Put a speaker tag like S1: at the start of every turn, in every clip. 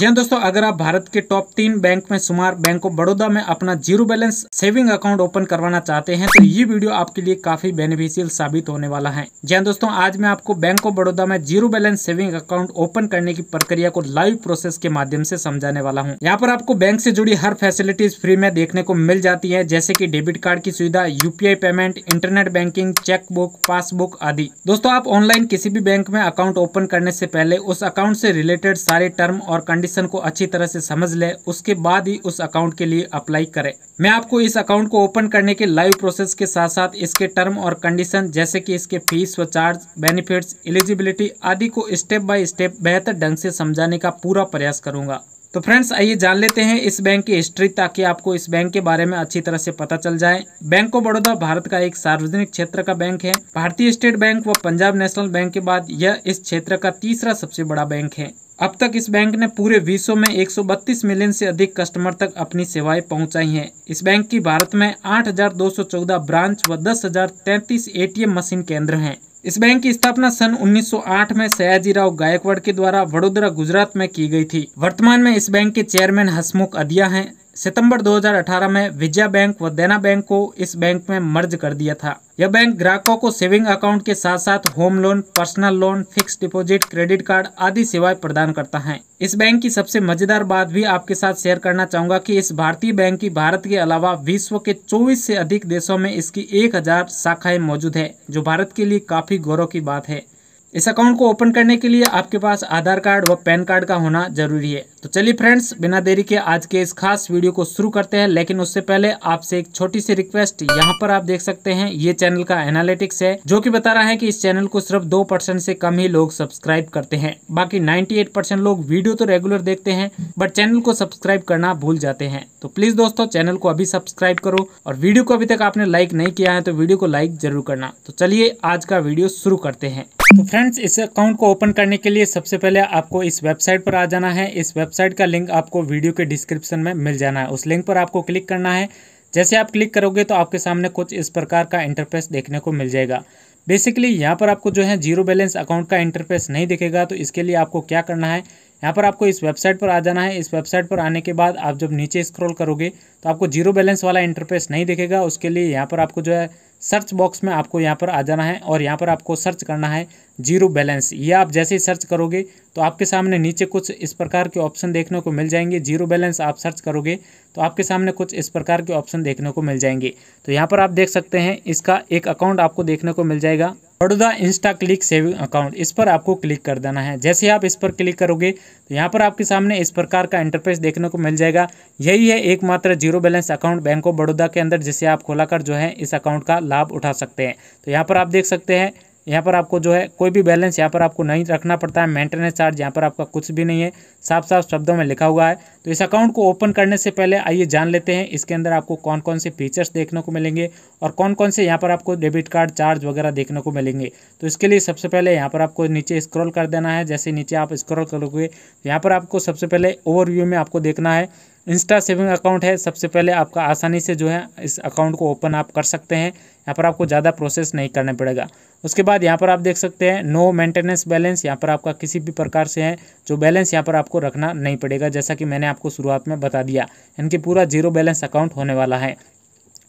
S1: जी दोस्तों अगर आप भारत के टॉप तीन बैंक में सुमार बैंक ऑफ बड़ौदा में अपना zero balance saving account open करवाना चाहते हैं तो ये वीडियो आपके लिए काफी बेनिफिशियल साबित होने वाला है जी दोस्तों आज मैं आपको बैंक ऑफ बड़ौदा में zero balance saving account open करने की प्रक्रिया को लाइव प्रोसेस के माध्यम से समझाने वाला हूँ यहाँ पर आपको बैंक से जुड़ी हर फैसिलिटीज फ्री में देखने को मिल जाती है जैसे की डेबिट कार्ड की सुविधा UPI payment internet banking chequebook passbook आदि दोस्तों आप ऑनलाइन किसी भी बैंक में अकाउंट ओपन करने से पहले उस अकाउंट से रिलेटेड सारे टर्म और कंडीशन कंडीशन को अच्छी तरह से समझ ले उसके बाद ही उस अकाउंट के लिए अप्लाई करें मैं आपको इस अकाउंट को ओपन करने के लाइव प्रोसेस के साथ साथ इसके टर्म और कंडीशन जैसे कि इसके फीस व चार्ज बेनिफिट्स एलिजिबिलिटी आदि को स्टेप बाय स्टेप बेहतर ढंग से समझाने का पूरा प्रयास करूंगा तो फ्रेंड्स आइए जान लेते हैं इस बैंक की हिस्ट्री ताकि आपको इस बैंक के बारे में अच्छी तरह से पता चल जाए बैंक ऑफ बड़ौदा भारत का एक सार्वजनिक क्षेत्र का बैंक है भारतीय स्टेट बैंक व पंजाब नेशनल बैंक के बाद यह इस क्षेत्र का तीसरा सबसे बड़ा बैंक है अब तक इस बैंक ने पूरे विश्व में 132 मिलियन से अधिक कस्टमर तक अपनी सेवाएं पहुंचाई हैं इस बैंक की भारत में 8,214 ब्रांच व 10,033 एटीएम मशीन केंद्र हैं इस बैंक की स्थापना सन 1908 में सयाजी राव गायकवाड़ के द्वारा वडोदरा गुजरात में की गई थी वर्तमान में इस बैंक के चेयरमैन हसमुख अदिया हैं सितंबर 2018 में विजया बैंक व देना बैंक को इस बैंक में मर्ज कर दिया था यह बैंक ग्राहकों को सेविंग अकाउंट के साथ साथ home loan personal loan fix deposit credit card आदि सेवाएं प्रदान करता है इस बैंक की सबसे मजेदार बात भी आपके साथ शेयर करना चाहूंगा कि इस भारतीय बैंक की भारत के अलावा विश्व के 24 से अधिक देशों में इसकी 1000 शाखाएं मौजूद है जो भारत के लिए काफी गौरव की बात है इस अकाउंट को ओपन करने के लिए आपके पास आधार कार्ड व पैन कार्ड का होना जरूरी है तो चलिए फ्रेंड्स बिना देरी के आज के इस खास वीडियो को शुरू करते हैं लेकिन उससे पहले आपसे एक छोटी सी रिक्वेस्ट यहाँ पर आप देख सकते हैं ये चैनल का एनालिटिक्स है जो कि बता रहा है कि इस चैनल को सिर्फ दो परसेंट से कम ही लोग सब्सक्राइब करते हैं बाकी नाइन्टी एट परसेंट लोग वीडियो तो रेगुलर देखते हैं बट चैनल को सब्सक्राइब करना भूल जाते हैं तो प्लीज दोस्तों चैनल को अभी सब्सक्राइब करो और वीडियो को अभी तक आपने लाइक नहीं किया है तो वीडियो को लाइक जरूर करना तो चलिए आज का वीडियो शुरू करते हैं तो फ्रेंड्स इस अकाउंट को ओपन करने के लिए सबसे पहले आपको इस वेबसाइट पर आ जाना है इस वेबसाइट का लिंक आपको वीडियो के डिस्क्रिप्शन में मिल जाना है उस लिंक पर आपको क्लिक करना है जैसे आप क्लिक करोगे तो आपके सामने कुछ इस प्रकार का इंटरफेस देखने को मिल जाएगा बेसिकली यहाँ पर आपको जो है जीरो बैलेंस अकाउंट का इंटरफेस नहीं दिखेगा तो इसके लिए आपको क्या करना है यहाँ पर आपको इस वेबसाइट पर आ जाना है इस वेबसाइट पर आने के बाद आप जब नीचे स्क्रॉल करोगे तो आपको जीरो बैलेंस वाला इंटरफेस नहीं दिखेगा उसके लिए यहाँ पर आपको जो है सर्च बॉक्स में आपको यहाँ पर आ जाना है और यहाँ पर आपको सर्च करना है जीरो बैलेंस ये आप जैसे ही सर्च करोगे तो आपके सामने नीचे कुछ इस प्रकार के ऑप्शन देखने को मिल जाएंगे जीरो बैलेंस आप सर्च करोगे तो आपके सामने कुछ इस प्रकार के ऑप्शन देखने को मिल जाएंगे तो यहाँ पर आप देख सकते हैं इसका एक अकाउंट आपको देखने को मिल जाएगा Baroda insta click saving account इस पर आपको क्लिक कर देना है जैसे आप इस पर क्लिक करोगे तो यहाँ पर आपके सामने इस प्रकार का इंटरफेस देखने को मिल जाएगा यही है एकमात्र zero balance account bank of Baroda के अंदर जिसे आप खोलाकर जो है इस अकाउंट का लाभ उठा सकते हैं तो यहाँ पर आप देख सकते हैं यहाँ पर आपको जो है कोई भी बैलेंस यहाँ पर आपको नहीं रखना पड़ता है मेंटेनेंस चार्ज यहाँ पर आपका कुछ भी नहीं है साफ साफ शब्दों में लिखा हुआ है तो इस अकाउंट को ओपन करने से पहले आइए जान लेते हैं इसके अंदर आपको कौन कौन से फीचर्स देखने को मिलेंगे और कौन कौन से यहाँ पर आपको डेबिट कार्ड चार्ज वगैरह देखने को मिलेंगे तो इसके लिए सबसे पहले यहाँ पर आपको नीचे स्क्रॉल कर देना है जैसे नीचे आप स्क्रॉल करोगे यहाँ पर आपको सबसे पहले ओवरव्यू में आपको देखना है इंस्टा सेविंग अकाउंट है सबसे पहले आपका आसानी से जो है इस अकाउंट को ओपन आप कर सकते हैं यहाँ पर आपको ज़्यादा प्रोसेस नहीं करना पड़ेगा उसके बाद यहाँ पर आप देख सकते हैं नो मेंटेनेंस बैलेंस यहाँ पर आपका किसी भी प्रकार से है जो बैलेंस यहाँ पर आपको रखना नहीं पड़ेगा जैसा कि मैंने आपको शुरुआत में बता दिया इनकी पूरा जीरो बैलेंस अकाउंट होने वाला है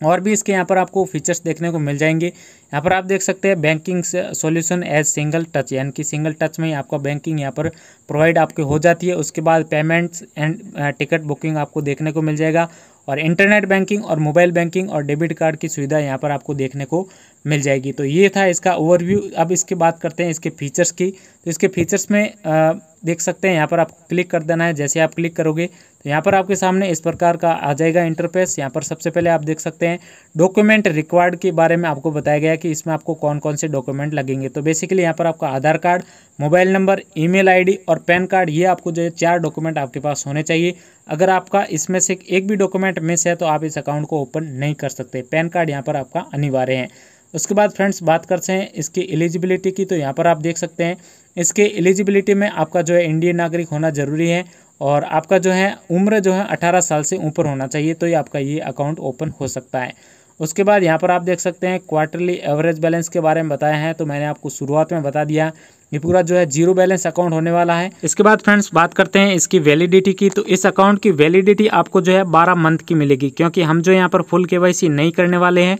S1: और भी इसके यहाँ पर आपको फीचर्स देखने को मिल जाएंगे यहाँ पर आप देख सकते हैं banking solution as single touch यानी कि सिंगल टच में ही आपका बैंकिंग यहाँ पर प्रोवाइड आपके हो जाती है उसके बाद पेमेंट्स एंड टिकट बुकिंग आपको देखने को मिल जाएगा और इंटरनेट बैंकिंग और मोबाइल बैंकिंग और डेबिट कार्ड की सुविधा यहाँ पर आपको देखने को मिल जाएगी तो ये था इसका ओवरव्यू अब इसकी बात करते हैं इसके फीचर्स की तो इसके फीचर्स में आ, uh, देख सकते हैं यहाँ पर आपको क्लिक कर देना है जैसे आप क्लिक करोगे तो यहाँ पर आपके सामने इस प्रकार का आ जाएगा इंटरफेस यहाँ पर सबसे पहले आप देख सकते हैं डॉक्यूमेंट रिक्वायर्ड के बारे में आपको बताया गया कि इसमें आपको कौन कौन से डॉक्यूमेंट लगेंगे तो बेसिकली यहाँ पर आपका Aadhaar card mobile number email ID और पैन कार्ड ये आपको जो है चार डॉक्यूमेंट आपके पास होने चाहिए अगर आपका इसमें से एक भी डॉक्यूमेंट मिस है तो आप इस अकाउंट को ओपन नहीं कर सकते पैन कार्ड यहाँ पर आपका अनिवार्य है उसके बाद फ्रेंड्स बात करते हैं इसकी एलिजिबिलिटी की तो यहाँ पर आप देख सकते हैं इसके एलिजिबिलिटी में आपका जो है इंडियन नागरिक होना ज़रूरी है और आपका जो है उम्र जो है 18 साल से ऊपर होना चाहिए तो ये आपका ये अकाउंट ओपन हो सकता है उसके बाद यहाँ पर आप देख सकते हैं क्वार्टरली एवरेज बैलेंस के बारे में बताया है तो मैंने आपको शुरुआत में बता दिया ये पूरा जो है जीरो बैलेंस अकाउंट होने वाला है इसके बाद फ्रेंड्स बात करते हैं इसकी वैलिडिटी की तो इस अकाउंट की वैलिडिटी आपको जो है बारह मंथ की मिलेगी क्योंकि हम जो यहाँ पर फुल केवाईसी नहीं करने वाले हैं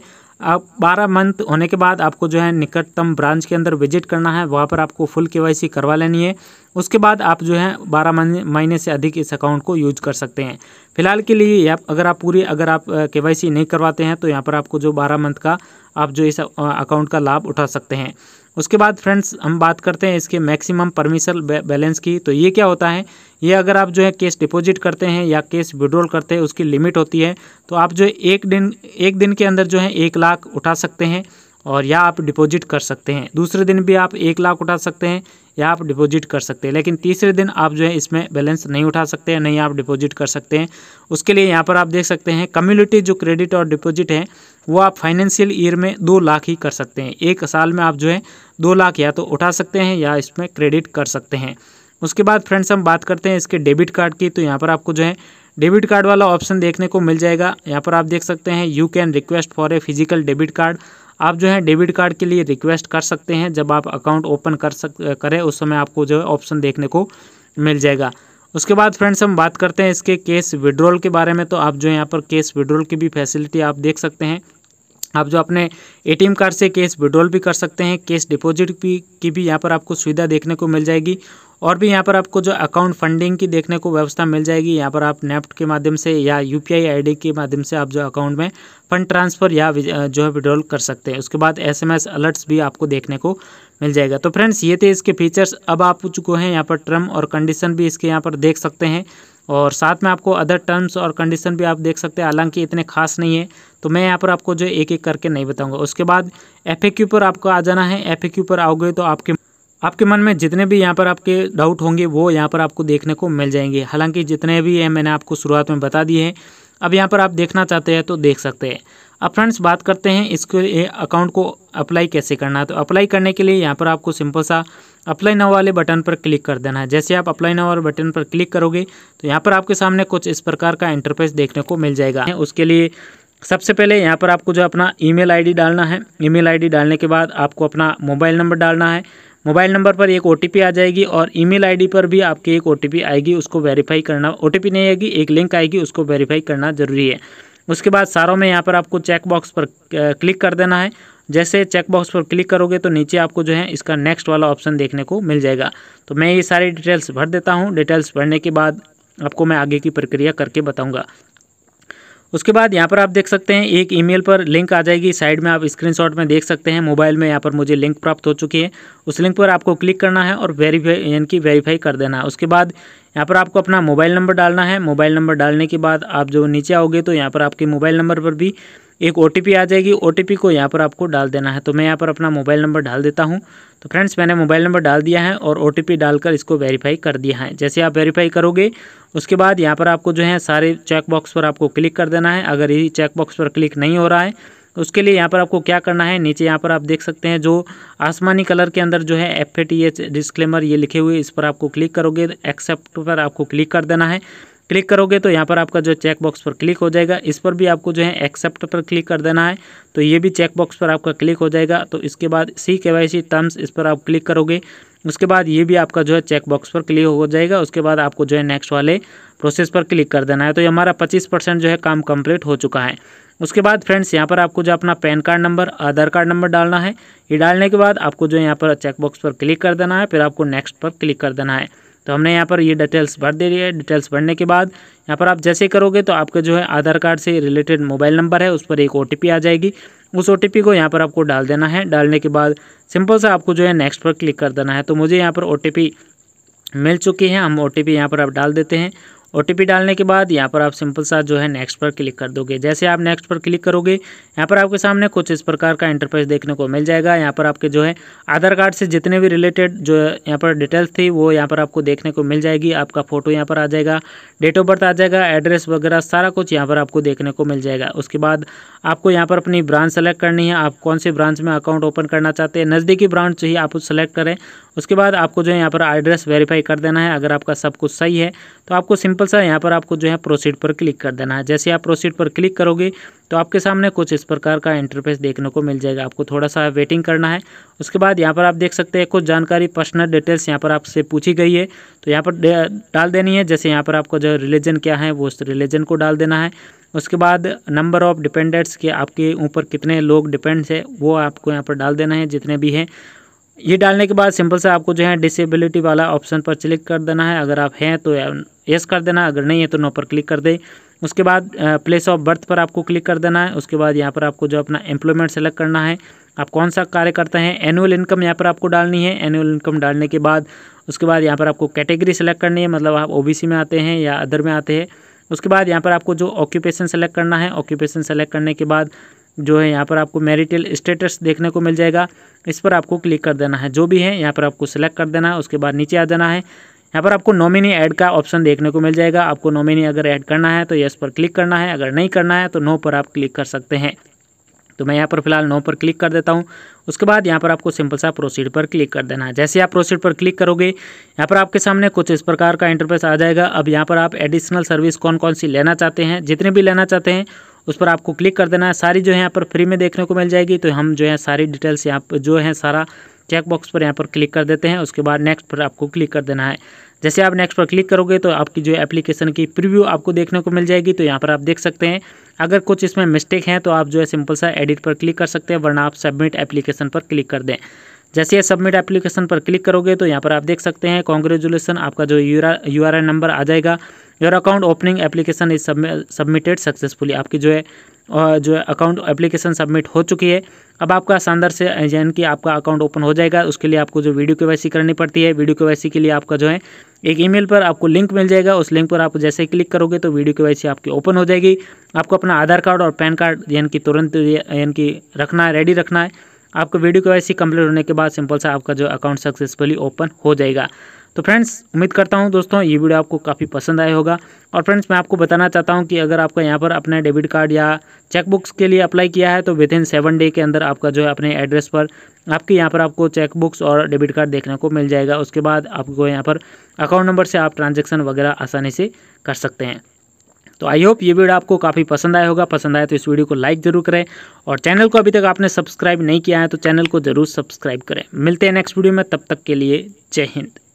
S1: आप बारह मंथ होने के बाद आपको जो है निकटतम ब्रांच के अंदर विजिट करना है वहाँ पर आपको फुल के करवा लेनी है उसके बाद आप जो है बारह महीने से अधिक इस अकाउंट को यूज कर सकते हैं फिलहाल के लिए आप अगर आप पूरी अगर आप के नहीं करवाते हैं तो यहाँ पर आपको जो बारह मंथ का आप जो इस अकाउंट का लाभ उठा सकते हैं उसके बाद फ्रेंड्स हम बात करते हैं इसके मैक्सिमम परमिशन बैलेंस की तो ये क्या होता है ये अगर आप जो है केस डिपॉजिट करते हैं या केस विड्रॉल करते हैं उसकी लिमिट होती है तो आप जो एक दिन एक दिन के अंदर जो है एक लाख उठा सकते हैं और या आप डिपॉजिट कर सकते हैं दूसरे दिन भी आप एक लाख उठा सकते हैं या आप डिपॉजिट कर सकते हैं लेकिन तीसरे दिन आप जो है इसमें बैलेंस नहीं उठा सकते हैं नहीं आप डिपॉजिट कर सकते हैं उसके लिए यहाँ पर आप देख सकते हैं कम्युनिटी जो क्रेडिट और डिपॉजिट है वो आप फाइनेंशियल ईयर में दो लाख ही कर सकते हैं एक साल में आप जो है दो लाख या तो उठा सकते हैं या इसमें क्रेडिट कर सकते हैं उसके बाद फ्रेंड्स हम बात करते हैं इसके डेबिट कार्ड की तो यहाँ पर आपको जो है डेबिट कार्ड वाला ऑप्शन देखने को मिल जाएगा यहाँ पर आप देख सकते हैं you can request for a physical debit card आप जो है डेबिट कार्ड के लिए रिक्वेस्ट कर सकते हैं जब आप अकाउंट ओपन कर सक करें उस समय आपको जो है ऑप्शन देखने को मिल जाएगा उसके बाद फ्रेंड्स हम बात करते हैं इसके केस विड्रॉल के बारे में तो आप जो है यहाँ पर केस विड्रॉल की भी फैसिलिटी आप देख सकते हैं आप जो अपने एटीएम कार्ड से कैश विड्रॉल भी कर सकते हैं कैश डिपॉजिट भी की भी यहाँ पर आपको सुविधा देखने को मिल जाएगी और भी यहाँ पर आपको जो अकाउंट फंडिंग की देखने को व्यवस्था मिल जाएगी यहाँ पर आप नेफ्ट के माध्यम से या यू पी के माध्यम से आप जो अकाउंट में फंड ट्रांसफ़र या जो है विड्रॉल कर सकते हैं उसके बाद एस एम अलर्ट्स भी आपको देखने को मिल जाएगा तो फ्रेंड्स ये थे इसके फीचर्स अब आप चुके हैं यहाँ पर टर्म और कंडीशन भी इसके यहाँ पर देख सकते हैं और साथ में आपको अदर टर्म्स और कंडीशन भी आप देख सकते हैं हालांकि इतने खास नहीं है तो मैं यहाँ पर आपको जो एक एक करके नहीं बताऊँगा उसके बाद एफ पर आपको आ जाना है एफ पर आओगे तो आपके आपके मन में जितने भी यहाँ पर आपके डाउट होंगे वो यहाँ पर आपको देखने को मिल जाएंगे हालांकि जितने भी हैं मैंने आपको शुरुआत में बता दिए हैं अब यहाँ पर आप देखना चाहते हैं तो देख सकते हैं अब फ्रेंड्स बात करते हैं इसके अकाउंट को अप्लाई कैसे करना है तो अप्लाई करने के लिए यहाँ पर आपको सिंपल सा अप्लाई नाव वाले बटन पर क्लिक कर देना है जैसे आप अप्लाई नाव वाले बटन पर क्लिक करोगे तो यहाँ पर आपके सामने कुछ इस प्रकार का इंटरफेस देखने को मिल जाएगा उसके लिए सबसे पहले यहाँ पर आपको जो अपना आई डी डालना है आई डी डालने के बाद आपको अपना मोबाइल नंबर डालना है मोबाइल नंबर पर एक ओ आ जाएगी और ईमेल आईडी पर भी आपकी एक ओ आएगी उसको वेरीफाई करना ओ नहीं आएगी एक लिंक आएगी उसको वेरीफाई करना ज़रूरी है उसके बाद सारों में यहाँ पर आपको चेक बॉक्स पर क्लिक कर देना है जैसे चेक बॉक्स पर क्लिक करोगे तो नीचे आपको जो है इसका नेक्स्ट वाला ऑप्शन देखने को मिल जाएगा तो मैं ये सारी डिटेल्स भर देता हूँ डिटेल्स भरने के बाद आपको मैं आगे की प्रक्रिया करके बताऊँगा उसके बाद यहाँ पर आप देख सकते हैं एक ईमेल पर लिंक आ जाएगी साइड में आप स्क्रीनशॉट में देख सकते हैं मोबाइल में यहाँ पर मुझे लिंक प्राप्त हो चुकी है उस लिंक पर आपको क्लिक करना है और वेरीफाई यानी कि वेरीफाई कर देना है उसके बाद यहाँ पर आपको अपना मोबाइल नंबर डालना है मोबाइल नंबर डालने के बाद आप जो नीचे आओगे तो यहाँ पर आपके मोबाइल नंबर पर भी एक ओ आ जाएगी ओ को यहाँ पर आपको डाल देना है तो मैं यहाँ पर अपना मोबाइल नंबर डाल देता हूँ तो फ्रेंड्स मैंने मोबाइल नंबर डाल दिया है और ओ डालकर इसको वेरीफाई कर दिया है जैसे आप वेरीफाई करोगे उसके बाद यहाँ पर आपको जो है सारे चेकबॉक्स पर आपको क्लिक कर देना है अगर ये चेकबॉक्स पर क्लिक नहीं हो रहा है तो उसके लिए यहाँ पर आपको क्या करना है नीचे यहाँ पर आप देख सकते हैं जो आसमानी कलर के अंदर जो है F A T H disclaimer ये लिखे हुए इस पर आपको क्लिक करोगे एक्सेप्ट पर आपको क्लिक कर देना है क्लिक करोगे तो यहाँ पर आपका जो चेक बॉक्स पर क्लिक हो जाएगा इस पर भी आपको जो है एक्सेप्ट पर क्लिक कर देना है तो ये भी चेक बॉक्स पर आपका क्लिक हो जाएगा तो इसके बाद सी के वाई सी टर्म्स इस पर आप क्लिक करोगे उसके बाद ये भी आपका जो है चेक बॉक्स पर क्लिक हो जाएगा उसके बाद आपको जो है नेक्स्ट वाले प्रोसेस पर क्लिक कर देना है तो ये हमारा पच्चीस परसेंट जो है काम कंप्लीट हो चुका है उसके बाद फ्रेंड्स यहाँ पर आपको जो अपना PAN card number Aadhaar card number डालना है ये डालने के बाद आपको जो है यहाँ पर चेक बॉक्स पर क्लिक कर देना है फिर आपको नेक्स्ट पर क्लिक कर देना है तो हमने यहाँ पर ये डिटेल्स भर दे रही है डिटेल्स भरने के बाद यहाँ पर आप जैसे करोगे तो आपके जो है आधार कार्ड से रिलेटेड मोबाइल नंबर है उस पर एक ओ आ जाएगी उस ओ को यहाँ पर आपको डाल देना है डालने के बाद सिंपल सा आपको जो है नेक्स्ट पर क्लिक कर देना है तो मुझे यहाँ पर ओ मिल चुकी है हम ओ टी यहाँ पर आप डाल देते हैं ओ डालने के बाद यहाँ पर आप सिंपल सा जो है नेक्स्ट पर क्लिक कर दोगे जैसे आप नेक्स्ट पर क्लिक करोगे यहाँ पर आपके सामने कुछ इस प्रकार का इंटरफेस देखने को मिल जाएगा यहाँ पर आपके जो है आधार कार्ड से जितने भी रिलेटेड जो यहाँ पर डिटेल्स थी वो यहाँ पर आपको देखने को मिल जाएगी आपका फोटो यहाँ पर आ जाएगा डेट ऑफ बर्थ आ जाएगा एड्रेस वगैरह सारा कुछ यहाँ पर आपको देखने को मिल जाएगा उसके बाद आपको यहाँ पर अपनी ब्रांच सेलेक्ट करनी है आप कौन सी ब्रांच में अकाउंट ओपन करना चाहते हैं नज़दीकी ब्रांच चाहिए आप उस सेलेक्ट करें उसके बाद आपको जो है यहाँ पर एड्रेस वेरीफाई कर देना है अगर आपका सब कुछ सही है तो आपको सिंपल सिंपल सा यहाँ पर आपको जो है प्रोसीड पर क्लिक कर देना है जैसे आप प्रोसीड पर क्लिक करोगे तो आपके सामने कुछ इस प्रकार का इंटरफेस देखने को मिल जाएगा आपको थोड़ा सा वेटिंग करना है उसके बाद यहाँ पर आप देख सकते हैं कुछ जानकारी पर्सनल डिटेल्स यहाँ पर आपसे पूछी गई है तो यहाँ पर डाल देनी है जैसे यहाँ पर आपको जो रिलीजन क्या है वो उस रिलीजन को डाल देना है उसके बाद नंबर ऑफ़ डिपेंडेंट्स के आपके ऊपर कितने लोग डिपेंड्स है वो आपको यहाँ पर डाल देना है जितने भी हैं ये डालने के बाद सिंपल से आपको जो है डिसेबिलिटी वाला ऑप्शन पर क्लिक कर देना है अगर आप हैं तो येस कर देना अगर नहीं है तो नो पर क्लिक कर दें उसके बाद प्लेस ऑफ बर्थ पर आपको क्लिक कर देना है उसके बाद यहाँ पर आपको जो अपना एम्प्लॉयमेंट सेलेक्ट करना है आप कौन सा कार्य करते हैं एनुअल इनकम यहाँ पर आपको डालनी है एनुअल इनकम डालने के बाद उसके बाद यहाँ पर आपको कैटेगरी सेलेक्ट करनी है मतलब आप ओ में आते हैं या अदर में आते हैं उसके बाद यहाँ पर आपको जो ऑक्यूपेशन सेलेक्ट करना है ऑक्यूपेशन सेलेक्ट करने के बाद जो है यहाँ पर आपको मैरिटल स्टेटस देखने को मिल जाएगा इस पर आपको क्लिक कर देना है जो भी है यहाँ पर आपको सेलेक्ट कर देना है उसके बाद नीचे आ जाना है यहाँ पर आपको नॉमिनी ऐड का ऑप्शन देखने को मिल जाएगा आपको नॉमिनी अगर ऐड करना है तो येस पर क्लिक करना है अगर नहीं करना है तो नो पर आप क्लिक कर सकते हैं तो मैं यहाँ पर फिलहाल नो पर क्लिक कर देता हूँ उसके बाद यहाँ पर आपको सिंपल सा प्रोसीड पर क्लिक कर देना है जैसे आप प्रोसीड पर क्लिक करोगे यहाँ पर आपके सामने कुछ इस प्रकार का इंटरफेस आ जाएगा अब यहाँ पर आप एडिशनल सर्विस कौन कौन सी लेना चाहते हैं जितने भी लेना चाहते हैं उस पर आपको क्लिक कर देना है सारी जो है यहाँ पर फ्री में देखने को मिल जाएगी तो हम जो है सारी डिटेल्स यहाँ पर जो है सारा चेकबॉक्स पर यहाँ पर क्लिक कर देते हैं उसके बाद नेक्स्ट पर आपको क्लिक कर देना है जैसे आप नेक्स्ट पर क्लिक करोगे तो आपकी जो एप्लीकेशन की प्रीव्यू आपको देखने को मिल जाएगी तो यहाँ पर आप देख सकते हैं अगर कुछ इसमें मिस्टेक हैं तो आप जो है सिंपल सा एडिट पर क्लिक कर सकते हैं वरना आप सबमिट एप्लीकेशन पर क्लिक कर दें जैसे ये सबमिट एप्लीकेशन पर क्लिक करोगे तो यहाँ पर आप देख सकते हैं कॉन्ग्रेचुलेसन आपका जो यू आर नंबर आ जाएगा your account opening application is submitted successfully आपकी जो है जो अकाउंट एप्लीकेशन सबमिट हो चुकी है अब आपका शानदार से यानी कि आपका अकाउंट ओपन हो जाएगा उसके लिए आपको जो वीडियो के करनी पड़ती है वीडियो के के लिए आपका जो है एक ईमेल पर आपको लिंक मिल जाएगा उस लिंक पर आप जैसे ही क्लिक करोगे तो वीडियो के आपकी ओपन हो जाएगी आपको अपना आधार कार्ड और पैन कार्ड यानी कि तुरंत यानी कि रखना है रेडी रखना है आपका वीडियो के कंप्लीट होने के बाद सिंपल सा आपका जो अकाउंट सक्सेसफुली ओपन हो जाएगा तो फ्रेंड्स उम्मीद करता हूँ दोस्तों ये वीडियो आपको काफ़ी पसंद आया होगा और फ्रेंड्स मैं आपको बताना चाहता हूँ कि अगर आपका यहाँ पर अपने डेबिट कार्ड या चेकबुक्स के लिए अप्लाई किया है तो विद इन सेवन डे के अंदर आपका जो है अपने एड्रेस पर आपके यहाँ पर आपको चेकबुक्स और डेबिट कार्ड देखने को मिल जाएगा उसके बाद आपको यहाँ पर अकाउंट नंबर से आप ट्रांजेक्शन वगैरह आसानी से कर सकते हैं तो आई होप ये वीडियो आपको काफ़ी पसंद आया होगा पसंद आया तो इस वीडियो को लाइक जरूर करें और चैनल को अभी तक आपने सब्सक्राइब नहीं किया है तो चैनल को जरूर सब्सक्राइब करें मिलते हैं नेक्स्ट वीडियो में तब तक के लिए जय हिंद